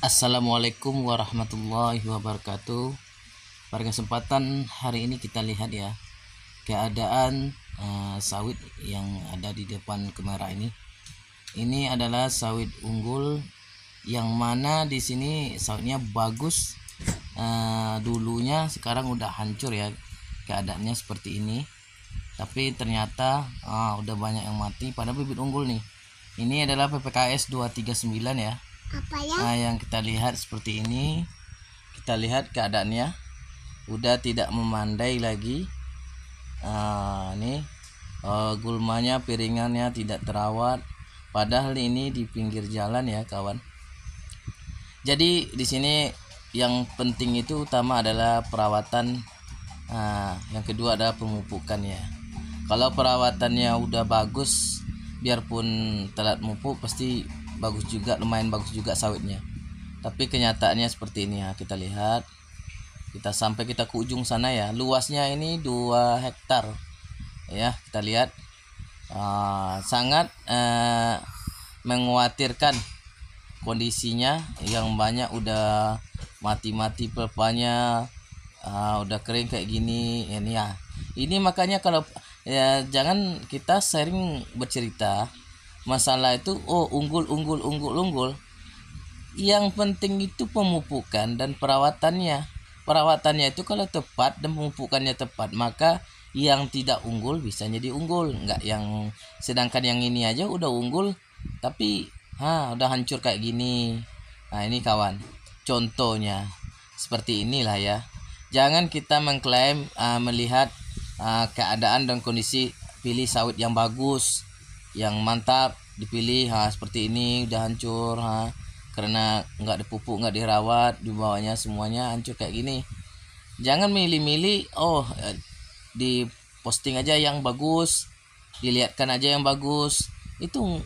Assalamualaikum warahmatullahi wabarakatuh. Pada kesempatan hari ini kita lihat ya keadaan uh, sawit yang ada di depan kamera ini. Ini adalah sawit unggul yang mana di sini sawitnya bagus uh, dulunya sekarang udah hancur ya keadaannya seperti ini. Tapi ternyata uh, udah banyak yang mati pada bibit unggul nih. Ini adalah PPKS 239 ya apa ya nah, yang kita lihat seperti ini kita lihat keadaannya udah tidak memandai lagi Nah, nih eh, uh, gulmanya piringannya tidak terawat padahal ini di pinggir jalan ya kawan jadi di sini yang penting itu utama adalah perawatan Nah, yang kedua adalah pemupukan ya kalau perawatannya udah bagus biarpun telat mupuk pasti bagus juga lumayan bagus juga sawitnya tapi kenyataannya seperti ini ya kita lihat kita sampai kita ke ujung sana ya luasnya ini 2 hektar ya kita lihat uh, sangat uh, eh, mengkhawatirkan kondisinya yang banyak udah mati-mati pelpanya uh, udah kering kayak gini ini ya ini makanya kalau ya jangan kita sering bercerita masalah itu oh unggul unggul unggul unggul yang penting itu pemupukan dan perawatannya perawatannya itu kalau tepat dan pemupukannya tepat maka yang tidak unggul bisa jadi unggul nggak yang sedangkan yang ini aja udah unggul tapi ha ah, udah hancur kayak gini nah ini kawan contohnya seperti inilah ya jangan kita mengklaim uh, melihat uh, keadaan dan kondisi pilih sawit yang bagus yang mantap dipilih ha seperti ini udah hancur ha karena nggak dipupuk nggak dirawat di bawahnya semuanya hancur kayak gini jangan milih-milih oh eh, di posting aja yang bagus dilihatkan aja yang bagus itu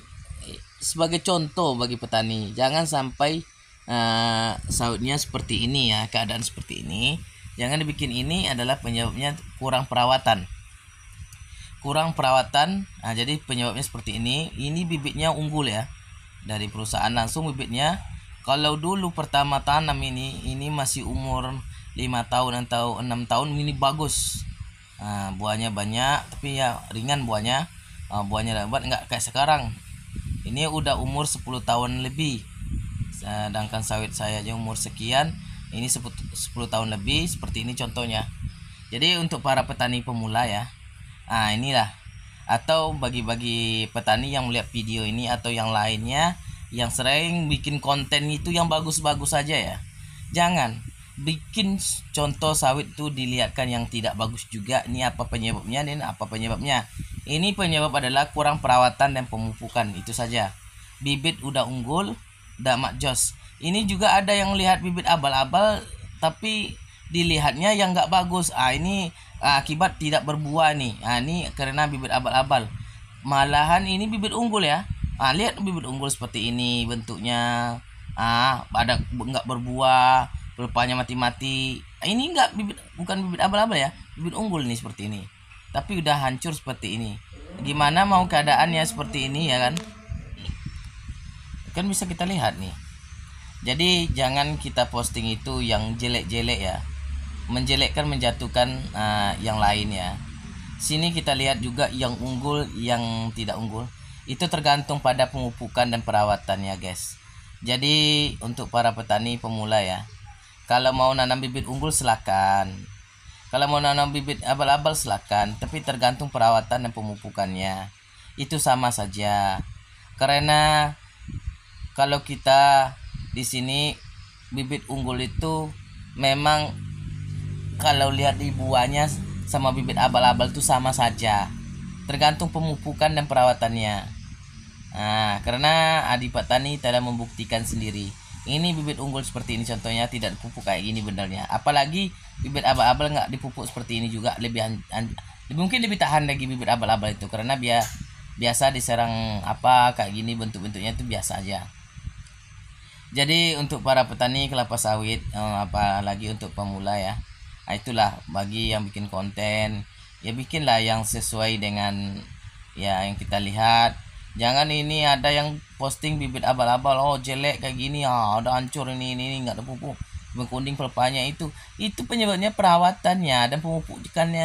eh, sebagai contoh bagi petani jangan sampai uh, sautnya seperti ini ya keadaan seperti ini jangan dibikin ini adalah penyebabnya kurang perawatan kurang perawatan. Nah, jadi penyebabnya seperti ini. Ini bibitnya unggul ya. Dari perusahaan langsung bibitnya. Kalau dulu pertama tanam ini, ini masih umur 5 tahun atau 6 tahun ini bagus. Nah, buahnya banyak, tapi ya ringan buahnya. Nah, buahnya lebat nggak kayak sekarang. Ini udah umur 10 tahun lebih. Sedangkan sawit saya aja umur sekian, ini 10 tahun lebih seperti ini contohnya. Jadi untuk para petani pemula ya, nah inilah atau bagi-bagi petani yang melihat video ini atau yang lainnya yang sering bikin konten itu yang bagus-bagus saja -bagus ya jangan bikin contoh sawit itu dilihatkan yang tidak bagus juga ini apa penyebabnya dan apa penyebabnya ini penyebab adalah kurang perawatan dan pemupukan itu saja bibit udah unggul damak jos ini juga ada yang lihat bibit abal-abal tapi dilihatnya yang nggak bagus ah ini Ah, akibat tidak berbuah nih. Nah, ini karena bibit abal-abal. Malahan ini bibit unggul ya. Nah, lihat bibit unggul seperti ini bentuknya. Ah, ada nggak berbuah, rupanya mati-mati. Nah, ini nggak bibit bukan bibit abal-abal ya, bibit unggul nih seperti ini. Tapi udah hancur seperti ini. Gimana mau keadaannya seperti ini ya kan? Kan bisa kita lihat nih. Jadi jangan kita posting itu yang jelek-jelek ya menjelekkan menjatuhkan uh, yang lain ya sini kita lihat juga yang unggul yang tidak unggul itu tergantung pada pemupukan dan perawatannya guys jadi untuk para petani pemula ya kalau mau nanam bibit unggul silakan kalau mau nanam bibit abal-abal silakan tapi tergantung perawatan dan pemupukannya itu sama saja karena kalau kita di sini bibit unggul itu memang kalau lihat di buahnya sama bibit abal-abal itu sama saja tergantung pemupukan dan perawatannya nah karena Adipak Tani telah membuktikan sendiri ini bibit unggul seperti ini contohnya tidak dipupuk kayak gini benarnya apalagi bibit abal-abal nggak dipupuk seperti ini juga lebih mungkin lebih tahan lagi bibit abal-abal itu karena biar biasa diserang apa kayak gini bentuk-bentuknya itu biasa aja jadi untuk para petani kelapa sawit eh, apalagi untuk pemula ya nah, itulah bagi yang bikin konten ya bikinlah yang sesuai dengan ya yang kita lihat jangan ini ada yang posting bibit abal-abal oh jelek kayak gini ah udah hancur ini ini nggak ada pupuk mengkunding pelepahnya itu itu penyebabnya perawatannya dan pemupukannya